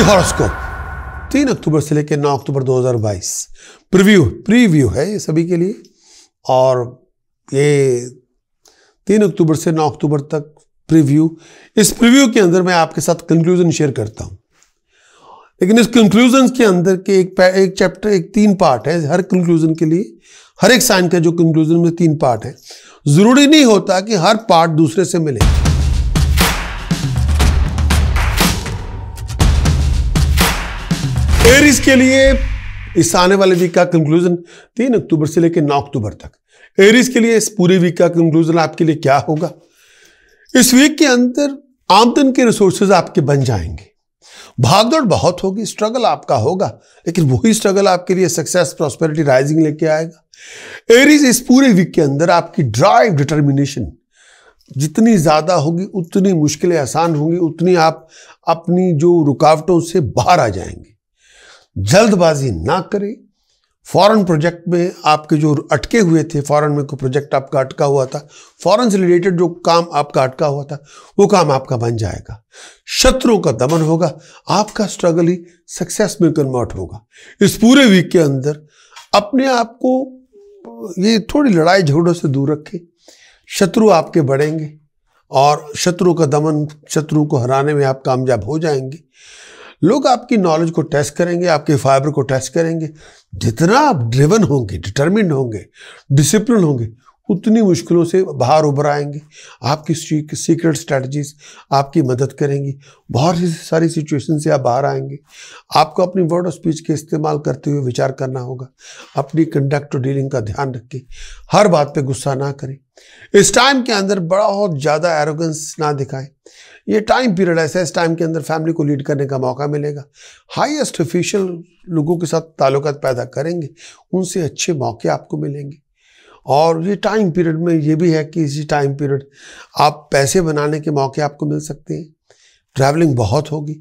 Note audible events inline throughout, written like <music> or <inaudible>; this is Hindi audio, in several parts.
डेली हॉरोस्कोप तीन अक्टूबर से लेकर नौ अक्टूबर 2022 प्रीव्यू प्रीव्यू है ये सभी के लिए और ये तीन अक्टूबर से नौ अक्टूबर तक प्रीव्यू इस प्रीव्यू के अंदर मैं आपके साथ कंक्लूजन शेयर करता हूं लेकिन इस कंक्लूजन के अंदर के एक एक चैप्टर एक तीन पार्ट है हर कंक्लूजन के लिए हर एक साइन का जो कंक्लूजन में तीन पार्ट है ज़रूरी नहीं होता कि हर पार्ट दूसरे से मिले फिर इसके लिए इस आने वाले वीक का कंक्लूजन तीन अक्टूबर से लेकर नौ अक्टूबर तक एरिस के लिए इस पूरे वीक का कंक्लूजन आपके लिए क्या होगा इस वीक के अंदर आमदन के रिसोर्सेज आपके बन जाएंगे भागदौड़ बहुत होगी स्ट्रगल आपका होगा लेकिन वही स्ट्रगल आपके लिए सक्सेस प्रॉस्पेरिटी राइजिंग लेके आएगा एरिस इस पूरे वीक के अंदर आपकी ड्राइव डिटर्मिनेशन जितनी ज़्यादा होगी उतनी मुश्किलें आसान होंगी उतनी आप अपनी जो रुकावटों से बाहर आ जाएंगे जल्दबाजी ना करें फॉरेन प्रोजेक्ट में आपके जो अटके हुए थे फॉरेन में कोई प्रोजेक्ट आपका अटका हुआ था फॉरेन से रिलेटेड जो काम आपका अटका हुआ था वो काम आपका बन जाएगा शत्रुओं का दमन होगा आपका स्ट्रगल ही सक्सेस में कन्वर्ट होगा इस पूरे वीक के अंदर अपने आप को ये थोड़ी लड़ाई झगड़ों से दूर रखें शत्रु आपके बढ़ेंगे और शत्रु का दमन शत्रु को हराने में आप कामयाब हो जाएंगे लोग आपकी नॉलेज को टेस्ट करेंगे आपके फाइबर को टेस्ट करेंगे जितना आप ड्रिवन होंगे डिटर्मिंड होंगे डिसिप्लिन होंगे उतनी मुश्किलों से बाहर उभर आएंगे आपकी सीक्रेट स्ट्रेटजीज आपकी मदद करेंगी बहुत ही सारी सिचुएशन से आप बाहर आएंगे आपको अपनी वर्ड ऑफ स्पीच के इस्तेमाल करते हुए विचार करना होगा अपनी कंडक्ट और डीलिंग का ध्यान रखें हर बात पे गुस्सा ना करें इस टाइम के अंदर बहुत ज़्यादा एरोगेंस ना दिखाएं ये टाइम पीरियड ऐसा इस टाइम के अंदर फैमिली को लीड करने का मौका मिलेगा हाईएस्ट ऑफिशियल लोगों के साथ ताल्लुक पैदा करेंगे उनसे अच्छे मौके आपको मिलेंगे और ये टाइम पीरियड में ये भी है कि इसी टाइम पीरियड आप पैसे बनाने के मौके आपको मिल सकते हैं ट्रैवलिंग बहुत होगी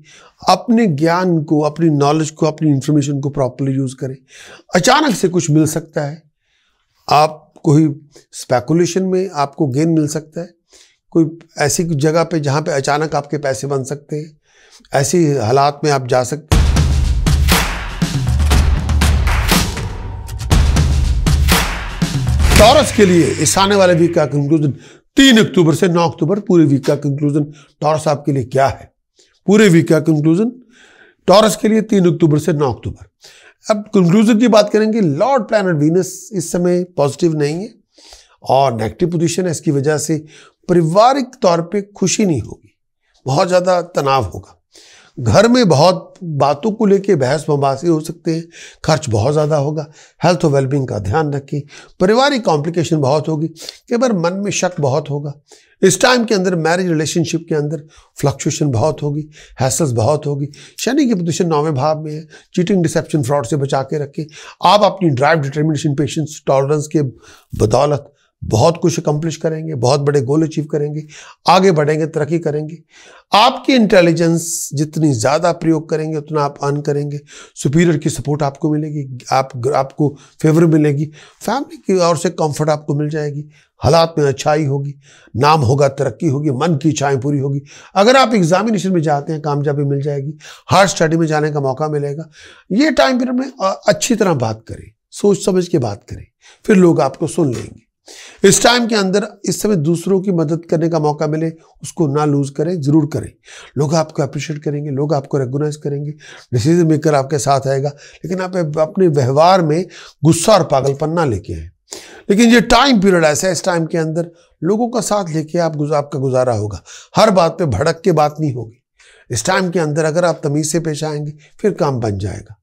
अपने ज्ञान को अपनी नॉलेज को अपनी इन्फॉर्मेशन को प्रॉपरली यूज़ करें अचानक से कुछ मिल सकता है आप कोई स्पेकुलेशन में आपको गेन मिल सकता है कोई ऐसी जगह पे जहाँ पे अचानक आपके पैसे बन सकते हैं ऐसी हालात में आप जा सकते हैं टॉरस के लिए इस आने वाले वीक का कंक्लूजन तीन अक्टूबर से नौ अक्टूबर पूरे वीक का कंक्लूजन टॉरस आपके लिए क्या है पूरे वीक का कंक्लूजन टॉरस के लिए तीन अक्टूबर से नौ अक्टूबर अब कंक्लूजन की बात करेंगे लॉर्ड प्लैनेट वीनस इस समय पॉजिटिव नहीं है और नेगेटिव पोजीशन है इसकी वजह से पारिवारिक तौर पे खुशी नहीं होगी बहुत ज़्यादा तनाव होगा घर में बहुत बातों को लेके बहस मुबासी हो सकते हैं खर्च बहुत ज़्यादा होगा हेल्थ और वेलबींग का ध्यान रखें पारिवारिक कॉम्प्लिकेशन बहुत होगी कई बार मन में शक बहुत होगा इस टाइम के अंदर मैरिज रिलेशनशिप के अंदर फ्लक्चुएशन बहुत होगी हैसल्स बहुत होगी शनि की पोजिशन नौवें भाव में है चीटिंग डिसेप्शन फ्रॉड से बचा के रखें आप अपनी ड्राइव डिटर्मिनेशन पेशेंस टॉलरेंस के बदौलत बहुत कुछ अकम्प्लिश करेंगे बहुत बड़े गोल अचीव करेंगे आगे बढ़ेंगे तरक्की करेंगे आपकी इंटेलिजेंस जितनी ज़्यादा प्रयोग करेंगे उतना आप अर्न करेंगे सुपीरियर की सपोर्ट आपको मिलेगी आप आपको फेवर मिलेगी फैमिली की ओर से कंफर्ट आपको मिल जाएगी हालात में अच्छाई होगी नाम होगा तरक्की होगी मन की इच्छाएं पूरी होगी अगर आप एग्जामिनेशन में जाते हैं कामयाबी मिल जाएगी हार्ड स्टडी में जाने का मौका मिलेगा ये टाइम पीरियड में अच्छी तरह बात करें सोच समझ के बात करें फिर लोग आपको सुन लेंगे इस टाइम के अंदर इस समय दूसरों की मदद करने का मौका मिले उसको ना लूज़ करें ज़रूर करें लोग आपको अप्रिशिएट करेंगे लोग आपको रिकोगनाइज करेंगे डिसीजन मेकर आपके साथ आएगा लेकिन आप अपने व्यवहार में गुस्सा और पागलपन ना लेके आए लेकिन ये टाइम पीरियड ऐसा है इस टाइम के अंदर लोगों का साथ लेके आप आपका गुजारा होगा हर बात पे भड़क के बात नहीं होगी इस टाइम के अंदर अगर आप तमीज़ से पेश आएंगे फिर काम बन जाएगा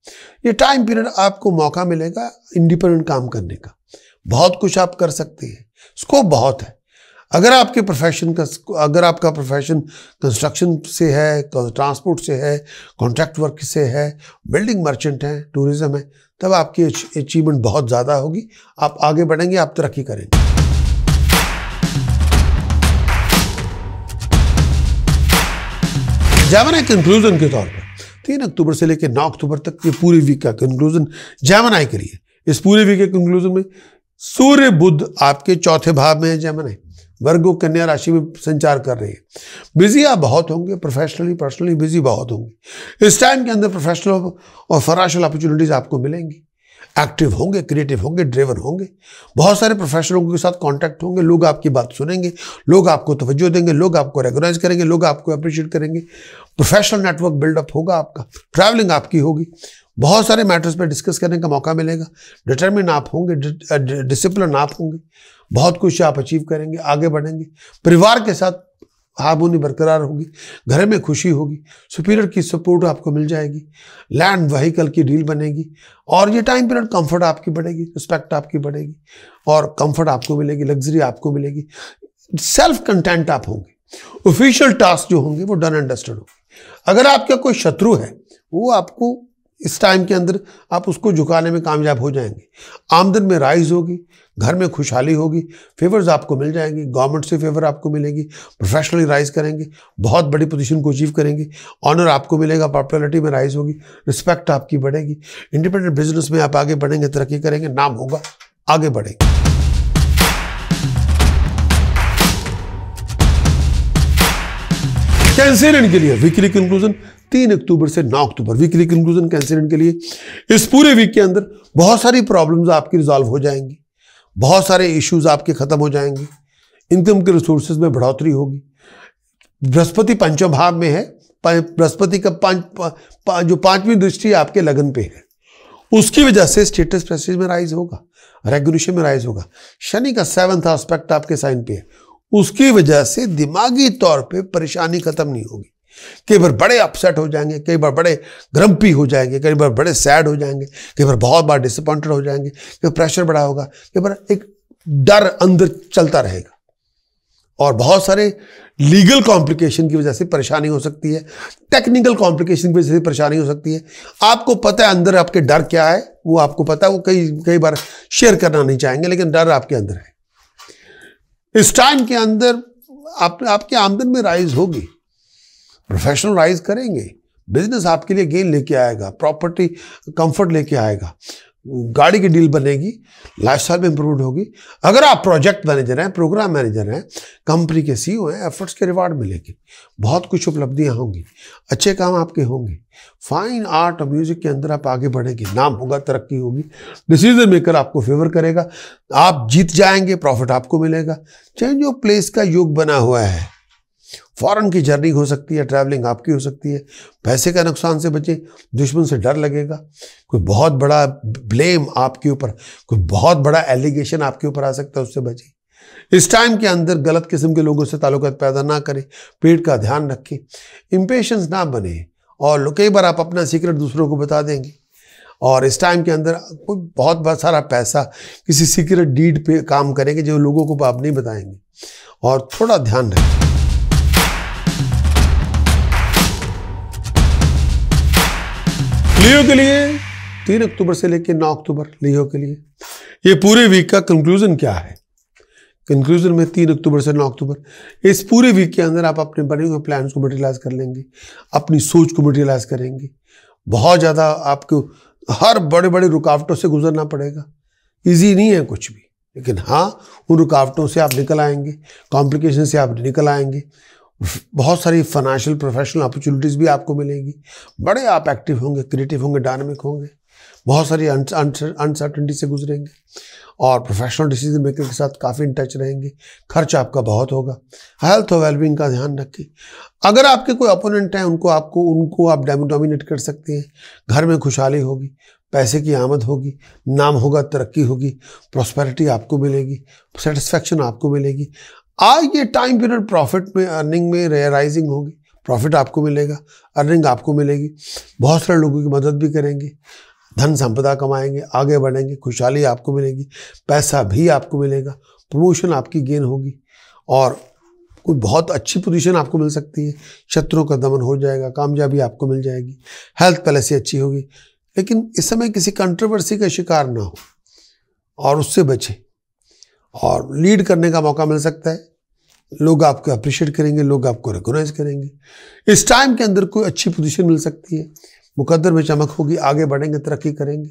ये टाइम पीरियड आपको मौका मिलेगा इंडिपेंडेंट काम करने का बहुत कुछ आप कर सकते हैं स्कोप बहुत है अगर आपके प्रोफेशन का अगर आपका प्रोफेशन कंस्ट्रक्शन से है ट्रांसपोर्ट से है कॉन्ट्रैक्ट वर्क से है बिल्डिंग मर्चेंट है टूरिज्म है तब आपकी अचीवमेंट बहुत ज़्यादा होगी आप आगे बढ़ेंगे आप तरक्की करेंगे जैमन कंक्लूजन के तौर पर तीन अक्टूबर से लेकर नौ अक्टूबर तक ये पूरे वीक का कंक्लूजन जैमन करिए इस पूरे वीक के कंक्लूजन में सूर्य बुद्ध आपके चौथे भाव में है जमने वर्गो कन्या राशि में संचार कर रही है बिजी आप बहुत होंगे प्रोफेशनली पर्सनली बिजी बहुत होंगे इस टाइम के अंदर प्रोफेशनल और फराशल अपॉर्चुनिटीज आपको मिलेंगी एक्टिव होंगे क्रिएटिव होंगे ड्रेवर होंगे बहुत सारे प्रोफेशनलों के साथ कांटेक्ट होंगे लोग आपकी बात सुनेंगे लोग आपको तवज्जो देंगे लोग आपको रेगोनाइज करेंगे लोग आपको अप्रिशिएट करेंगे प्रोफेशनल नेटवर्क बिल्डअप होगा आपका ट्रैवलिंग आपकी होगी बहुत सारे मैटर्स पर डिस्कस करने का मौका मिलेगा डिटर्मिन आप होंगे डिसिप्लिन uh, आप होंगे बहुत कुछ आप अचीव करेंगे आगे बढ़ेंगे परिवार के साथ हारमोनी बरकरार होगी घर में खुशी होगी सुपीरियर की सपोर्ट आपको मिल जाएगी लैंड वहीकल की डील बनेगी और ये टाइम पीरियड कंफर्ट आपकी बढ़ेगी रिस्पेक्ट आपकी बढ़ेगी और कंफर्ट आपको मिलेगी लग्जरी आपको मिलेगी सेल्फ कंटेंट आप होंगे ऑफिशियल टास्क जो होंगे वो डन एंड डस्टेड होंगे अगर आपका कोई शत्रु है वो आपको इस टाइम के अंदर आप उसको झुकाने में कामयाब हो जाएंगे आमदन में राइज होगी घर में खुशहाली होगी फेवर्स आपको मिल जाएंगे गवर्नमेंट से फेवर आपको मिलेगी प्रोफेशनली राइज करेंगे बहुत बड़ी पोजीशन को अचीव करेंगे ऑनर आपको मिलेगा पॉपुलरिटी में राइज होगी रिस्पेक्ट आपकी बढ़ेगी इंडिपेंडेंट बिजनेस में आप आगे बढ़ेंगे तरक्की करेंगे नाम होगा आगे बढ़ेंगे कैंसेरियन के लिए वीकली कंक्लूजन तीन अक्टूबर से नौ अक्टूबर वीकली कंक्लूजन कैंसेरियन के लिए इस पूरे वीक के अंदर बहुत सारी प्रॉब्लम्स आपकी रिजॉल्व हो जाएंगी बहुत सारे इश्यूज आपके ख़त्म हो जाएंगे इनकम के रिसोर्सेज में बढ़ोतरी होगी बृहस्पति पंचम भाव में है बृहस्पति का पांच पा, जो पांचवी दृष्टि आपके लगन पे है उसकी वजह से स्टेटस प्रेस्टीज में राइज होगा रेगुलेशन में राइज होगा शनि का सेवंथ एस्पेक्ट आपके साइन पे है उसकी वजह से दिमागी तौर पे परेशानी खत्म नहीं होगी कई बार बड़े अपसेट हो जाएंगे कई बार बड़े ग्रम्पी हो जाएंगे कई बार बड़े सैड हो जाएंगे कई बार बहुत बार डिसअपॉइंटेड हो जाएंगे कई प्रेशर बड़ा होगा कई बार एक डर अंदर चलता रहेगा और बहुत सारे लीगल कॉम्प्लिकेशन की वजह से परेशानी हो सकती है टेक्निकल कॉम्प्लिकेशन की वजह से परेशानी हो सकती है आपको पता है अंदर आपके डर क्या है वो आपको पता है वो कई कई बार शेयर करना नहीं चाहेंगे लेकिन डर आपके अंदर है इस टाइम के अंदर आप, आपकी आमदन में राइज होगी प्रोफेशनल राइज करेंगे बिजनेस आपके लिए गेन लेके आएगा प्रॉपर्टी कंफर्ट लेके आएगा गाड़ी की डील बनेगी लाइफ स्टाइल में इंप्रूवमेंट होगी अगर आप प्रोजेक्ट मैनेजर हैं प्रोग्राम मैनेजर हैं कंपनी के सी e हैं एफर्ट्स के रिवार्ड मिलेंगे बहुत कुछ उपलब्धियाँ होंगी अच्छे काम आपके होंगे फाइन आर्ट और म्यूजिक के अंदर आप आगे बढ़ेंगे नाम होगा तरक्की होगी डिसीजन मेकर आपको फेवर करेगा आप जीत जाएंगे प्रॉफिट आपको मिलेगा चेंज ऑफ प्लेस का योग बना हुआ है फ़ौरन की जर्नी हो सकती है ट्रैवलिंग आपकी हो सकती है पैसे का नुकसान से बचें दुश्मन से डर लगेगा कोई बहुत बड़ा ब्लेम आपके ऊपर कोई बहुत बड़ा एलिगेशन आपके ऊपर आ सकता है उससे बचें इस टाइम के अंदर गलत किस्म के लोगों से ताल्लुक पैदा ना करें पेट का ध्यान रखें इम्पेशंस ना बने और कई बार आप अपना सीक्रेट दूसरों को बता देंगे और इस टाइम के अंदर कोई बहुत बहुत सारा पैसा किसी सीक्रेट डीड पे काम करेंगे जो लोगों को आप नहीं बताएंगे और थोड़ा ध्यान रखें लियो के लिए तीन अक्टूबर से लेकर नौ अक्टूबर लियो के लिए ये पूरे वीक का कंक्लूजन क्या है कंक्लूजन में तीन अक्टूबर से नौ अक्टूबर इस पूरे वीक के अंदर आप अपने बने हुए प्लान्स को मटेरियलाइज कर लेंगे अपनी सोच को मटेरियलाइज करेंगे बहुत ज़्यादा आपको हर बड़े बड़े रुकावटों से गुजरना पड़ेगा ईजी नहीं है कुछ भी लेकिन हाँ उन रुकावटों से आप निकल आएंगे कॉम्प्लिकेशन से आप निकल आएंगे बहुत सारी फाइनेंशियल प्रोफेशनल अपॉर्चुनिटीज़ भी आपको मिलेंगी बड़े आप एक्टिव होंगे क्रिएटिव होंगे डायनामिक होंगे बहुत सारी अनसर्टनिटी से गुजरेंगे और प्रोफेशनल डिसीजन मेकर के साथ काफ़ी इन टच रहेंगे खर्च आपका बहुत होगा हेल्थ और वेलबींग का ध्यान रखें अगर आपके कोई अपोनेंट हैं उनको आपको उनको आप डोमिनेट कर सकते हैं घर में खुशहाली होगी पैसे की आमद होगी नाम होगा तरक्की होगी प्रॉस्पेरिटी आपको मिलेगी सेटिस्फेक्शन आपको मिलेगी आज ये टाइम पीरियड प्रॉफिट में अर्निंग में रेयराइजिंग होगी प्रॉफिट आपको मिलेगा अर्निंग आपको मिलेगी बहुत सारे लोगों की मदद भी करेंगे धन संपदा कमाएंगे आगे बढ़ेंगे खुशहाली आपको मिलेगी पैसा भी आपको मिलेगा प्रमोशन आपकी गेन होगी और कोई बहुत अच्छी पोजीशन आपको मिल सकती है शत्रुओं का दमन हो जाएगा कामयाबी आपको मिल जाएगी हेल्थ पहले से अच्छी होगी लेकिन इस समय किसी कंट्रोवर्सी का शिकार ना हो और उससे बचें और लीड करने का मौका मिल सकता है लोग आपको अप्रिशिएट करेंगे लोग आपको रिकोगनाइज करेंगे इस टाइम के अंदर कोई अच्छी पोजीशन मिल सकती है मुकद्दर में चमक होगी आगे बढ़ेंगे तरक्की करेंगे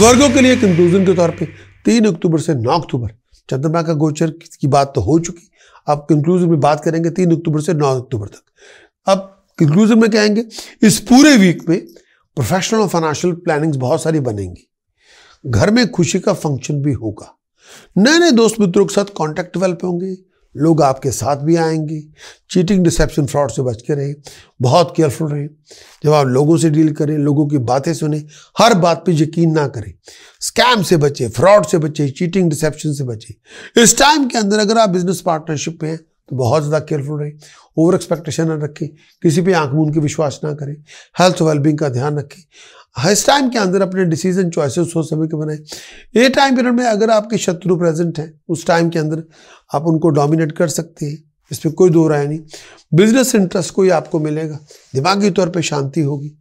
वर्गों के लिए कंक्लूजन के तौर पे तीन अक्टूबर से नौ अक्टूबर चंद्रमा का गोचर की बात तो हो चुकी अब कंक्लूजन में बात करेंगे तीन अक्टूबर से नौ अक्टूबर तक अब कंक्लूजन में कहेंगे इस पूरे वीक में प्रोफेशनल और फाइनेंशियल प्लानिंग्स बहुत सारी बनेंगी घर में खुशी का फंक्शन भी होगा नए नए दोस्त मित्रों के साथ कॉन्टैक्ट डेवलप होंगे लोग आपके साथ भी आएंगे चीटिंग डिसेप्शन फ्रॉड से बच के रहें बहुत केयरफुल रहें जब आप लोगों से डील करें लोगों की बातें सुने हर बात पे यकीन ना करें स्कैम से बचें फ्रॉड से बचें चीटिंग डिसेप्शन से बचें इस टाइम के अंदर अगर आप बिजनेस पार्टनरशिप में हैं तो बहुत ज़्यादा केयरफुल रहें ओवर एक्सपेक्टेशन ना रखें किसी पे आंख मून के विश्वास ना करें हेल्थ वेलबींग का ध्यान रखें हाँ, इस टाइम के अंदर अपने डिसीजन चॉइसेस सोच समझ के बनाएं ये टाइम पीरियड में अगर आपके शत्रु प्रेजेंट हैं उस टाइम के अंदर आप उनको डोमिनेट कर सकते हैं इसमें कोई दो राय नहीं बिजनेस इंटरेस्ट कोई आपको मिलेगा दिमागी तौर पर शांति होगी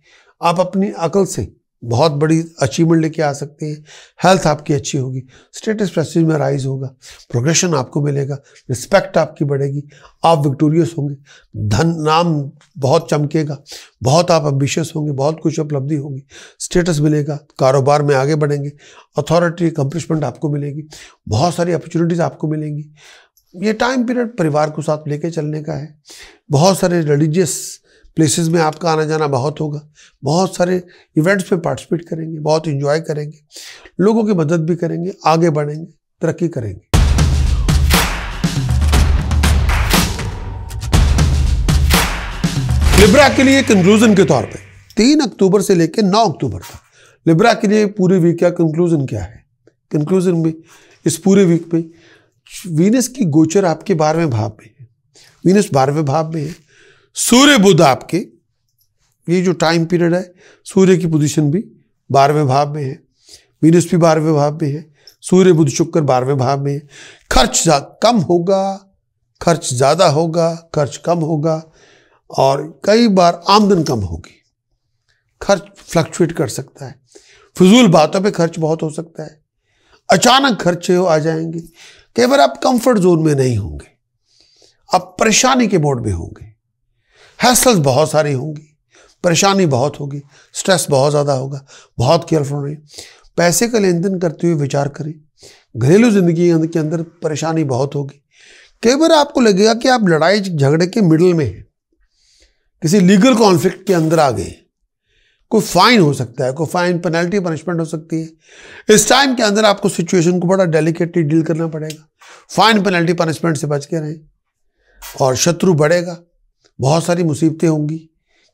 आप अपनी अकल से बहुत बड़ी अचीवमेंट लेके आ सकते हैं हेल्थ आपकी अच्छी होगी स्टेटस प्रेस्टीज में राइज होगा प्रोग्रेशन आपको मिलेगा रिस्पेक्ट आपकी बढ़ेगी आप विक्टोरियस होंगे धन नाम बहुत चमकेगा बहुत आप एम्बिशियस होंगे बहुत कुछ उपलब्धि होगी स्टेटस मिलेगा कारोबार में आगे बढ़ेंगे अथॉरिटी अकम्पलिशमेंट आपको मिलेगी बहुत सारी अपॉर्चुनिटीज़ आपको मिलेंगी ये टाइम पीरियड परिवार को साथ लेके चलने का है बहुत सारे रिलीजियस प्लेसेस में आपका आना जाना बहुत होगा बहुत सारे इवेंट्स में पार्टिसिपेट करेंगे बहुत इन्जॉय करेंगे लोगों की मदद भी करेंगे आगे बढ़ेंगे तरक्की करेंगे लिब्रा के लिए कंक्लूजन के तौर पे तीन अक्टूबर से लेकर नौ अक्टूबर तक लिब्रा के लिए पूरे वीक का कंक्लूजन क्या है कंक्लूजन में इस पूरे वीक में वीनस की गोचर आपके बारहवें भाव में है वीनस बारहवें भाव में है सूर्य बुध आपके ये जो टाइम पीरियड है सूर्य की पोजीशन भी बारहवें भाव में है वीनस भी बारहवें भाव में है सूर्य बुध शुक्र बारहवें भाव में है खर्च कम होगा खर्च ज़्यादा होगा खर्च कम होगा और कई बार आमदन कम होगी खर्च फ्लक्चुएट कर सकता है फिजूल बातों पे खर्च बहुत हो सकता है अचानक खर्चे आ जाएंगे कई बार आप कंफर्ट जोन में नहीं होंगे आप परेशानी के मोड में होंगे हैसल्स बहुत सारी होंगी परेशानी बहुत होगी स्ट्रेस बहुत ज़्यादा होगा बहुत केयरफुल रहें पैसे का लेन देन करते हुए विचार करें घरेलू ज़िंदगी के अंदर परेशानी बहुत होगी कई बार आपको लगेगा कि आप लड़ाई झगड़े के मिडल में हैं किसी लीगल कॉन्फ्लिक्ट के अंदर आ गए कोई फाइन हो सकता है कोई फाइन पेनल्टी पनिशमेंट हो सकती है इस टाइम के अंदर आपको सिचुएशन को बड़ा डेलिकेटली डील करना पड़ेगा फाइन पेनल्टी पनिशमेंट से बच के रहें और शत्रु बढ़ेगा बहुत सारी मुसीबतें होंगी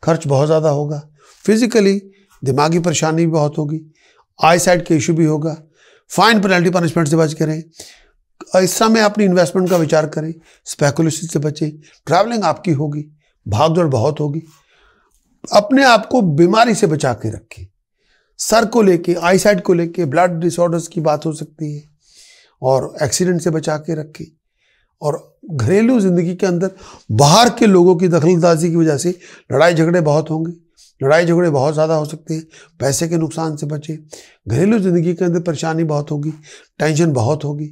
खर्च बहुत ज़्यादा होगा फिज़िकली दिमागी परेशानी भी बहुत होगी आई साइड के इशू भी होगा फाइन पेनल्टी पनिशमेंट से बच करें इस समय अपनी इन्वेस्टमेंट का विचार करें स्पेकुलेशन से बचें ट्रैवलिंग आपकी होगी भागदौड़ बहुत होगी अपने आप को बीमारी से बचा के रखें सर को लेके आईसाइट को लेके ब्लड डिसऑर्डर्स की बात हो सकती है और एक्सीडेंट से बचा के रखें और घरेलू ज़िंदगी के अंदर बाहर के लोगों की दखलंदाजी की वजह से लड़ाई झगड़े बहुत होंगे लड़ाई झगड़े बहुत ज़्यादा हो सकते हैं पैसे के नुकसान से बचें घरेलू ज़िंदगी के अंदर परेशानी बहुत होगी टेंशन बहुत होगी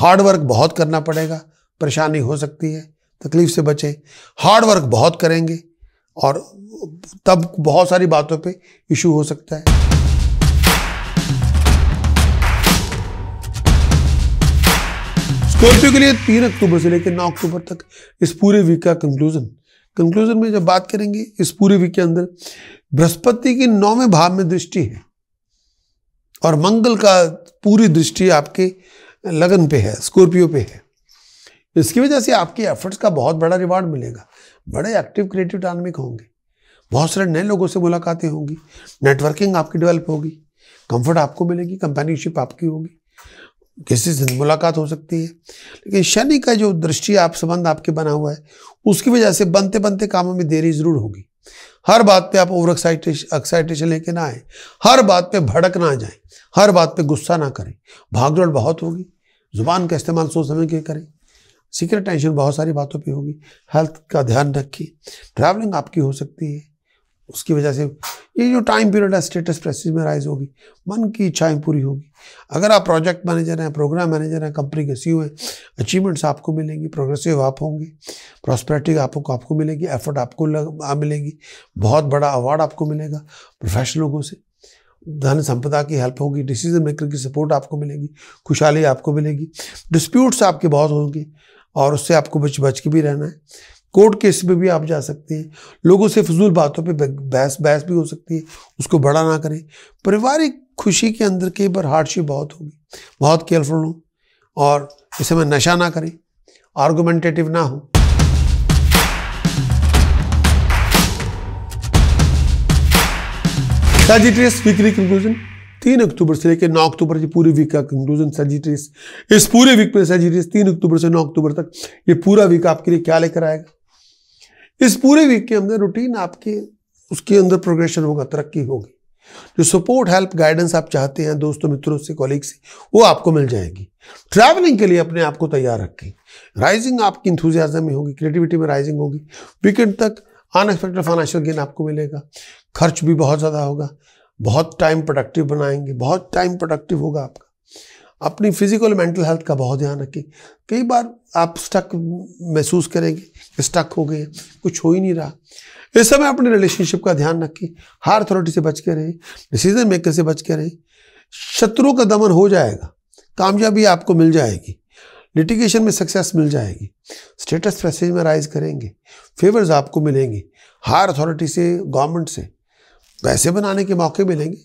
हार्ड वर्क बहुत करना पड़ेगा परेशानी हो सकती है तकलीफ से बचें हार्ड वर्क बहुत करेंगे और तब बहुत सारी बातों पे इशू हो सकता है स्कॉर्पियो के लिए तीन अक्टूबर से लेकर नौ अक्टूबर तक इस पूरे वीक का कंक्लूजन कंक्लूजन में जब बात करेंगे इस पूरे वीक के अंदर बृहस्पति के नौवें भाव में दृष्टि है और मंगल का पूरी दृष्टि आपके लगन पे है स्कॉर्पियो पे है इसकी वजह से आपके एफर्ट्स का बहुत बड़ा रिवार्ड मिलेगा बड़े एक्टिव क्रिएटिव डायनमिक होंगे बहुत सारे नए लोगों से मुलाकातें होंगी नेटवर्किंग आपकी डेवलप होगी कंफर्ट आपको मिलेगी कंपेनियनशिप आपकी होगी किसी से मुलाकात हो सकती है लेकिन शनि का जो दृष्टि आप संबंध आपके बना हुआ है उसकी वजह से बनते बनते कामों में देरी जरूर होगी हर बात पे आप ओवर एक्साइटेशन एक्साइटेशन लेके ना आए हर बात पे भड़क ना जाए हर बात पे गुस्सा ना करें भागदौड़ बहुत होगी जुबान का इस्तेमाल सोच समझ के करें सीक्रेट टेंशन बहुत सारी बातों पे होगी हेल्थ का ध्यान रखिए ट्रैवलिंग आपकी हो सकती है उसकी वजह से ये जो टाइम पीरियड है स्टेटस प्रेसिस में राइज होगी मन की इच्छाएं पूरी होगी अगर आप प्रोजेक्ट मैनेजर हैं प्रोग्राम मैनेजर हैं कंपनी के सीईओ e हैं अचीवमेंट्स आपको मिलेंगी प्रोग्रेसिव आप होंगे प्रॉस्पेरिटी आपको आपको मिलेगी एफर्ट आपको लग, आ, मिलेगी बहुत बड़ा अवार्ड आपको मिलेगा प्रोफेशनल लोगों से धन संपदा की हेल्प होगी डिसीजन मेकर की सपोर्ट आपको मिलेगी खुशहाली आपको मिलेगी डिस्प्यूट्स आपके बहुत होंगे और उससे आपको बच बच के भी रहना है कोर्ट केस में भी आप जा सकते हैं लोगों से फजूल बातों पे बहस बहस भी हो सकती है उसको बड़ा ना करें पारिवारिक खुशी के अंदर कई बार हार्डशिप बहुत होगी बहुत केयरफुल हो और इस समय नशा ना करें आर्गूमेंटेटिव ना हो सजिटेरियस वीकली कंक्लूजन तीन अक्टूबर से लेकर नौ अक्टूबर की पूरी वीक का कंक्लूजन सजिटेरियस इस पूरे वीक में सजिटेरियस तीन अक्टूबर से नौ अक्टूबर तक ये पूरा वीक आपके लिए क्या लेकर आएगा इस पूरे वीक के अंदर रूटीन आपके उसके अंदर प्रोग्रेशन होगा तरक्की होगी जो सपोर्ट हेल्प गाइडेंस आप चाहते हैं दोस्तों मित्रों से कॉलीग से वो आपको मिल जाएगी ट्रैवलिंग के लिए अपने आप को तैयार रखें राइजिंग आपकी इंथुजियाजम में होगी क्रिएटिविटी में राइजिंग होगी वीकेंड तक अनएक्सपेक्टेड फाइनेंशियल गेन आपको मिलेगा खर्च भी बहुत ज़्यादा होगा बहुत टाइम प्रोडक्टिव बनाएंगे बहुत टाइम प्रोडक्टिव होगा आपका अपनी फिजिकल मेंटल हेल्थ का बहुत ध्यान रखें कई बार आप स्टक महसूस करेंगे स्टक हो गए कुछ हो ही नहीं रहा इस समय अपने रिलेशनशिप का ध्यान रखें हार अथॉरिटी से बच के रहें डिसीजन मेकर से बच के रहें शत्रुओं का दमन हो जाएगा कामयाबी आपको मिल जाएगी लिटिगेशन में सक्सेस मिल जाएगी स्टेटस प्रेस्टीज में राइज करेंगे फेवर्स आपको मिलेंगे हायर अथॉरिटी से गवर्नमेंट से पैसे बनाने के मौके मिलेंगे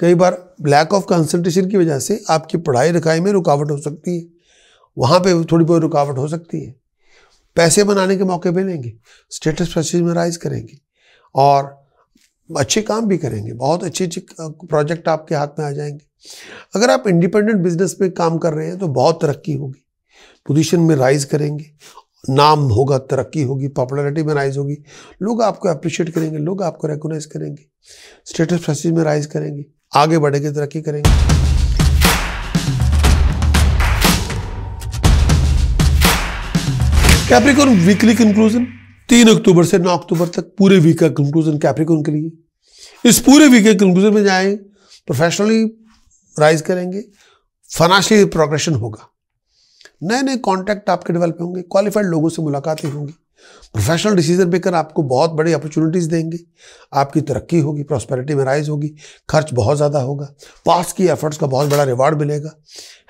कई बार लैक ऑफ कंसंट्रेशन की वजह से आपकी पढ़ाई लिखाई में रुकावट हो सकती है वहाँ पे थोड़ी बहुत रुकावट हो सकती है पैसे बनाने के मौके मिलेंगे स्टेटस प्रोसेस में राइज करेंगे और अच्छे काम भी करेंगे बहुत अच्छे अच्छे प्रोजेक्ट आपके हाथ में आ जाएंगे अगर आप इंडिपेंडेंट बिजनेस में काम कर रहे हैं तो बहुत तरक्की होगी पोजिशन में राइज करेंगे नाम होगा तरक्की होगी पॉपुलरिटी में राइज होगी लोग आपको अप्रिशिएट करेंगे लोग आपको रिकोगनाइज करेंगे स्टेटस प्रेस्टीज में राइज करेंगे आगे बढ़ेंगे तरक्की करेंगे कैप्रिकॉन वीकली कंक्लूजन तीन अक्टूबर से नौ अक्टूबर तक पूरे वीक का कंक्लूजन कैप्रिकॉन के लिए इस पूरे वीक के कंक्लूजन में जाएं प्रोफेशनली राइज करेंगे फाइनेंशियली प्रोग्रेशन होगा नए नए कॉन्टैक्ट आपके डेवलप होंगे क्वालिफाइड लोगों से मुलाकातें होंगी प्रोफेशनल डिसीजन मेकर आपको बहुत बड़ी अपॉर्चुनिटीज़ देंगे आपकी तरक्की होगी प्रॉस्पेरिटी में राइज होगी खर्च बहुत ज़्यादा होगा पास की एफर्ट्स का बहुत बड़ा रिवार्ड मिलेगा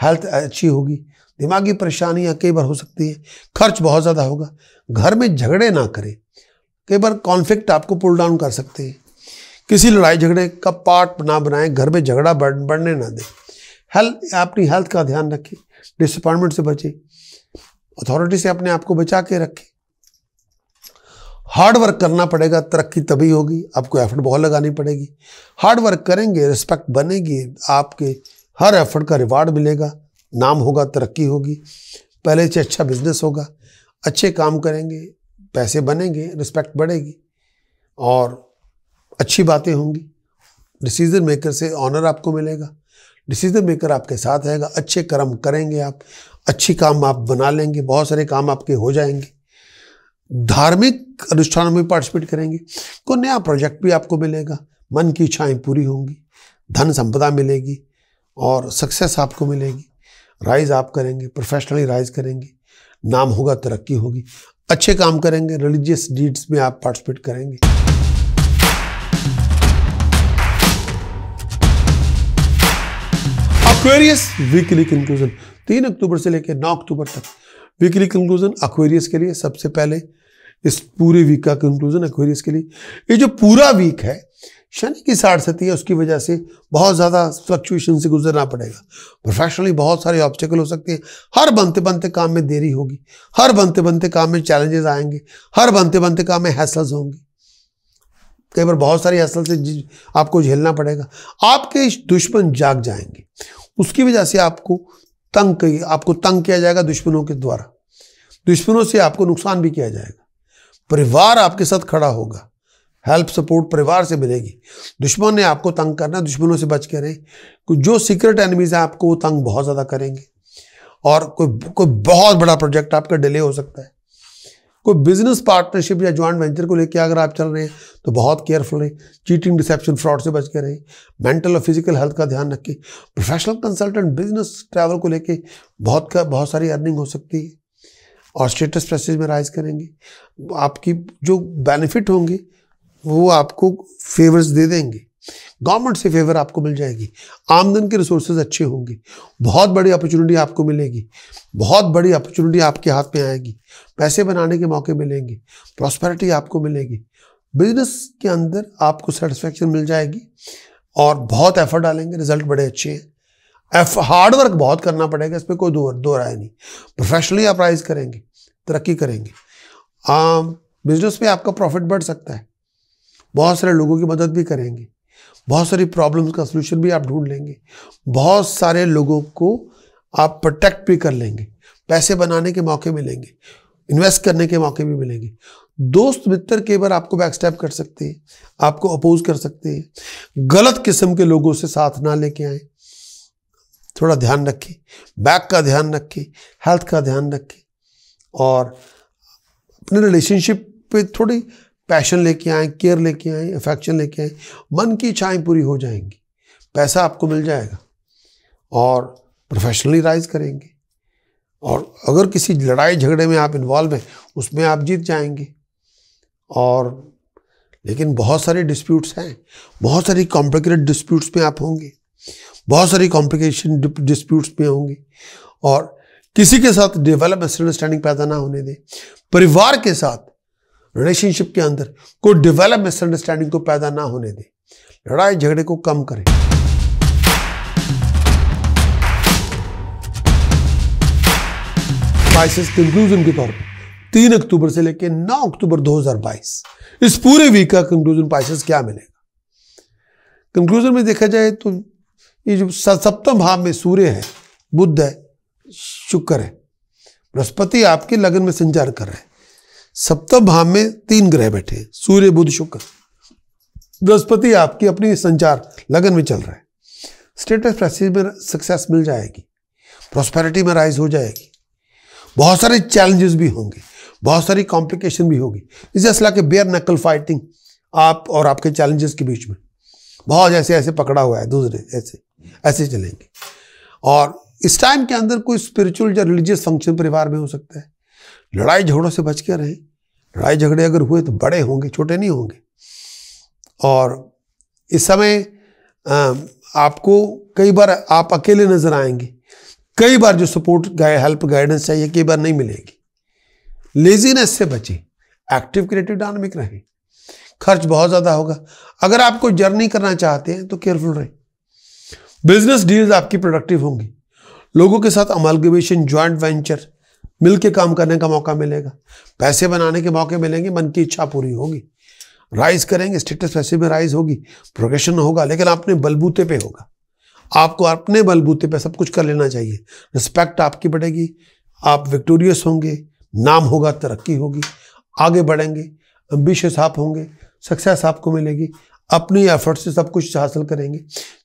हेल्थ अच्छी होगी दिमागी परेशानियाँ कई बार हो सकती हैं खर्च बहुत ज़्यादा होगा घर में झगड़े ना करें कई बार कॉन्फ्लिक्ट आपको पुल डाउन कर सकते हैं किसी लड़ाई झगड़े का पार्ट ना बनाएं घर में झगड़ा बढ़ने ना दें हेल्थ अपनी हेल्थ का ध्यान रखें डिसअपॉइंटमेंट से बचें अथॉरिटी से अपने आप को बचा के रखें हार्ड वर्क करना पड़ेगा तरक्की तभी होगी आपको एफर्ट बहुत लगानी पड़ेगी हार्ड वर्क करेंगे रिस्पेक्ट बनेगी आपके हर एफर्ट का रिवार्ड मिलेगा नाम होगा तरक्की होगी पहले से अच्छा बिजनेस होगा अच्छे काम करेंगे पैसे बनेंगे रिस्पेक्ट बढ़ेगी और अच्छी बातें होंगी डिसीजन मेकर से ऑनर आपको मिलेगा डिसीजन मेकर आपके साथ आएगा अच्छे कर्म करेंगे आप अच्छी काम आप बना लेंगे बहुत सारे काम आपके हो जाएंगे धार्मिक अनुष्ठानों में पार्टिसिपेट करेंगे कोई नया प्रोजेक्ट भी आपको मिलेगा मन की इच्छाएं पूरी होंगी धन संपदा मिलेगी और सक्सेस आपको मिलेगी राइज आप करेंगे प्रोफेशनली राइज करेंगे नाम होगा तरक्की होगी अच्छे काम करेंगे रिलीजियस डीड्स में आप पार्टिसिपेट करेंगे अक्वेरियस वीकली कंक्लूजन तीन अक्टूबर से लेकर नौ अक्टूबर तक वीकली कंक्लूजन अक्वेरियस के लिए सबसे पहले इस पूरे वीक का कंक्लूजन एक्वेरियस के लिए ये जो पूरा वीक है शनि की साढ़सती है उसकी वजह से बहुत ज़्यादा फ्लक्चुएशन से गुजरना पड़ेगा प्रोफेशनली बहुत सारे ऑब्स्टिकल हो सकते हैं हर बनते बनते काम में देरी होगी हर बनते बनते काम में चैलेंजेस आएंगे हर बनते बनते काम में हैसल्स होंगे कई बार बहुत सारी हैसल से आपको झेलना पड़ेगा आपके दुश्मन जाग जाएंगे उसकी वजह से आपको तंग आपको तंग किया जाएगा दुश्मनों के द्वारा दुश्मनों से आपको नुकसान भी किया जाएगा परिवार आपके साथ खड़ा होगा हेल्प सपोर्ट परिवार से मिलेगी दुश्मन ने आपको तंग करना है दुश्मनों से बच के रहें कुछ जो सीक्रेट एनिमीज हैं आपको वो तंग बहुत ज़्यादा करेंगे और कोई कोई बहुत बड़ा प्रोजेक्ट आपका डिले हो सकता है कोई बिजनेस पार्टनरशिप या ज्वाइंट वेंचर को लेकर अगर आप चल रहे हैं तो बहुत केयरफुल रहें चीटिंग डिसेप्शन फ्रॉड से बच के रहें मेंटल और फिजिकल हेल्थ का ध्यान रखें प्रोफेशनल कंसल्टेंट बिजनेस ट्रैवल को लेके बहुत का बहुत सारी अर्निंग हो सकती है और स्टेटस में राइज करेंगे आपकी जो बेनिफिट होंगे वो आपको फेवर्स दे देंगे गवर्नमेंट से फेवर आपको मिल जाएगी आमदन के रिसोर्सेज अच्छे होंगे बहुत बड़ी अपॉर्चुनिटी आपको मिलेगी बहुत बड़ी अपॉर्चुनिटी आपके हाथ में आएगी पैसे बनाने के मौके मिलेंगे प्रॉस्पेरिटी आपको मिलेगी बिजनेस के अंदर आपको सेटिस्फेक्शन मिल जाएगी और बहुत एफर्ट डालेंगे रिजल्ट बड़े अच्छे हैं एफ हार्ड वर्क बहुत करना पड़ेगा इस पर कोई दो दो राय नहीं प्रोफेशनली आप राइज करेंगे तरक्की करेंगे आम बिजनेस में आपका प्रॉफिट बढ़ सकता है बहुत सारे लोगों की मदद भी करेंगे बहुत सारी प्रॉब्लम्स का सोल्यूशन भी आप ढूंढ लेंगे बहुत सारे लोगों को आप प्रोटेक्ट भी कर लेंगे पैसे बनाने के मौके मिलेंगे इन्वेस्ट करने के मौके भी मिलेंगे दोस्त मित्र कई बार आपको बैकस्टैप कर सकते हैं आपको अपोज कर सकते हैं गलत किस्म के लोगों से साथ ना लेके आए थोड़ा ध्यान रखें बैक का ध्यान रखें हेल्थ का ध्यान रखें और अपने रिलेशनशिप पे थोड़ी पैशन लेके आए केयर लेके आए अफेक्शन लेके आए मन की इच्छाएँ पूरी हो जाएंगी पैसा आपको मिल जाएगा और प्रोफेशनली राइज करेंगे और अगर किसी लड़ाई झगड़े में आप इन्वॉल्व हैं उसमें आप जीत जाएंगे और लेकिन बहुत सारे डिस्प्यूट्स हैं बहुत सारी कॉम्प्लिकेटेड डिस्प्यूट्स में आप होंगे बहुत सारी कॉम्प्लिकेशन डिस्प्यूट्स में होंगी और किसी के साथ डेवलप मिसअंडरस्टैंडिंग पैदा ना होने दें परिवार के साथ रिलेशनशिप के अंदर कोई डेवलप मिसअंडरस्टैंडिंग को पैदा ना होने दें लड़ाई झगड़े को कम करें क्राइसिस कंक्लूजन के तौर पर तीन अक्टूबर से लेकर नौ अक्टूबर 2022 इस पूरे वीक का कंक्लूजन पाइसिस क्या मिलेगा कंक्लूजन में देखा जाए तो ये जो सप्तम भाव में सूर्य है बुद्ध है शुक्र है बृहस्पति आपके लगन में संचार कर रहे हैं सप्तम भाव में तीन ग्रह बैठे हैं सूर्य बुद्ध शुक्र बृहस्पति आपकी अपनी संचार लगन में चल रहा है स्टेटस प्रेसिज में सक्सेस मिल जाएगी प्रॉस्पेरिटी में राइज हो जाएगी बहुत सारे चैलेंजेस भी होंगे बहुत सारी कॉम्प्लिकेशन भी होगी इस असला के बेयर नकल फाइटिंग आप और आपके चैलेंजेस के बीच में बहुत ऐसे ऐसे पकड़ा हुआ है दूसरे ऐसे ऐसे चलेंगे और इस टाइम के अंदर कोई स्पिरिचुअल या रिलीजियस फंक्शन परिवार में हो सकता है लड़ाई झगड़ों से बच के रहें लड़ाई झगड़े अगर हुए तो बड़े होंगे छोटे नहीं होंगे और इस समय आपको कई बार आप अकेले नजर आएंगे कई बार जो सपोर्ट गाय हेल्प गाइडेंस चाहिए कई बार नहीं मिलेगी लेजीनेस से बचे एक्टिव क्रिएटिव डायनामिक रहें खर्च बहुत ज़्यादा होगा अगर आप कोई जर्नी करना चाहते हैं तो केयरफुल रहें बिजनेस डील्स आपकी प्रोडक्टिव होंगी लोगों के साथ अमलगेशन ज्वाइंट वेंचर मिल के काम करने का मौका मिलेगा पैसे बनाने के मौके मिलेंगे मन की इच्छा पूरी होगी राइज करेंगे स्टेटस पैसे में राइज होगी प्रोग्रेशन होगा लेकिन आपने बलबूते पे होगा आपको अपने बलबूते पे सब कुछ कर लेना चाहिए रिस्पेक्ट आपकी बढ़ेगी आप विक्टोरियस होंगे नाम होगा तरक्की होगी आगे बढ़ेंगे एम्बिशियस आप होंगे सक्सेस आपको मिलेगी अपनी एफर्ट से सब कुछ हासिल करेंगे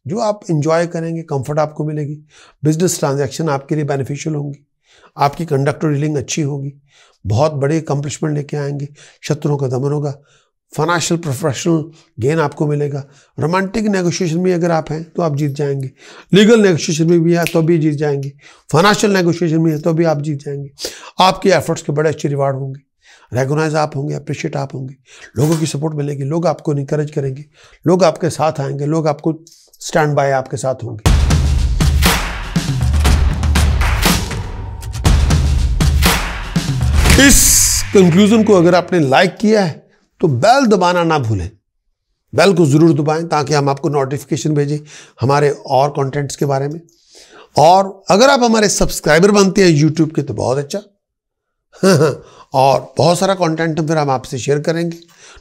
जो आप इंजॉय करेंगे कंफर्ट आपको मिलेगी बिजनेस ट्रांजैक्शन आपके लिए बेनिफिशियल होंगी आपकी कंडक्टर डीलिंग अच्छी होगी बहुत बड़े अकम्पलिशमेंट लेके आएंगे शत्रुओं का दमन होगा फाइनेंशियल प्रोफेशनल गेन आपको मिलेगा रोमांटिक नेगोशिएशन में अगर आप हैं तो आप जीत जाएंगे लीगल नेगोशिएशन में भी है तो भी जीत जाएंगे फाइनेंशियल नेगोशिएशन में है तो भी आप जीत जाएंगे आपके एफर्ट्स के बड़े अच्छे रिवार्ड होंगे रेगोनाइज आप होंगे अप्रिशिएट आप होंगे लोगों की सपोर्ट मिलेगी लोग आपको इनक्रेज करेंगे लोग आपके साथ आएंगे लोग आपको स्टैंड बाय आपके साथ होंगे इस कंक्लूजन को अगर आपने लाइक किया है तो बेल दबाना ना भूलें बेल को ज़रूर दबाएं ताकि हम आपको नोटिफिकेशन भेजें हमारे और कंटेंट्स के बारे में और अगर आप हमारे सब्सक्राइबर बनते हैं यूट्यूब के तो बहुत अच्छा <laughs> और बहुत सारा कंटेंट फिर हम आपसे शेयर करेंगे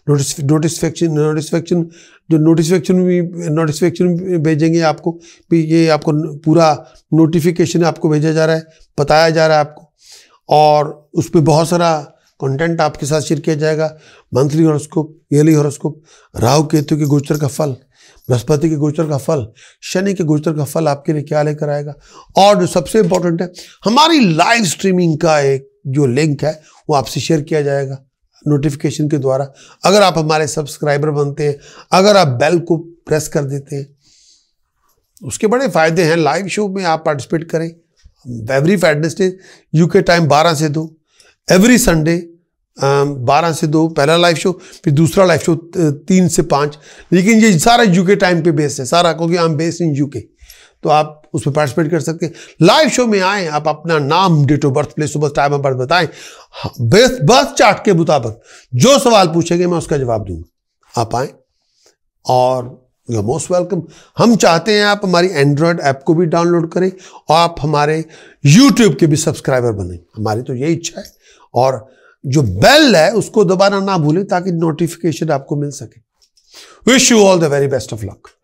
नोटिस नोटिसफेक्शन नोटिसफेक्शन जो नोटिसफिकेशन भी नोटिसफेक्शन भेजेंगे आपको भी ये आपको पूरा नोटिफिकेशन आपको भेजा जा रहा है बताया जा रहा है आपको और उस पर बहुत सारा कंटेंट आपके साथ शेयर किया जाएगा monthly horoscope yearly horoscope Rahu Ketu के गोचर का फल बृहस्पति के गोचर का फल शनि के गोचर का फल आपके लिए क्या लेकर आएगा और जो सबसे इंपॉर्टेंट है हमारी लाइव स्ट्रीमिंग का एक जो लिंक है वो आपसे शेयर किया जाएगा नोटिफिकेशन के द्वारा अगर आप हमारे सब्सक्राइबर बनते हैं अगर आप बेल को प्रेस कर देते हैं उसके बड़े फ़ायदे हैं लाइव शो में आप पार्टिसिपेट करें every Wednesday U K time बारह से दो एवरी संडे बारह से दो पहला लाइव शो फिर दूसरा लाइव शो तीन से पाँच लेकिन ये सारा यूके टाइम पे बेस्ड है सारा क्योंकि I am based in UK तो आप उसमें पार्टिसिपेट कर सकते हैं लाइव शो में आए आप अपना नाम डेट ऑफ बर्थ प्लेस सुबह टाइम ऑफ बर्थ बताएं बेस्ट बर्थ चार्ट के मुताबिक जो सवाल पूछेंगे मैं उसका जवाब दूंगा आप आए और यू आर मोस्ट वेलकम हम चाहते हैं आप हमारी एंड्रॉयड ऐप को भी डाउनलोड करें और आप हमारे यूट्यूब के भी सब्सक्राइबर बने हमारी तो यही इच्छा है और जो बेल है उसको दबाना ना भूलें ताकि नोटिफिकेशन आपको मिल सके wish you all the very best of luck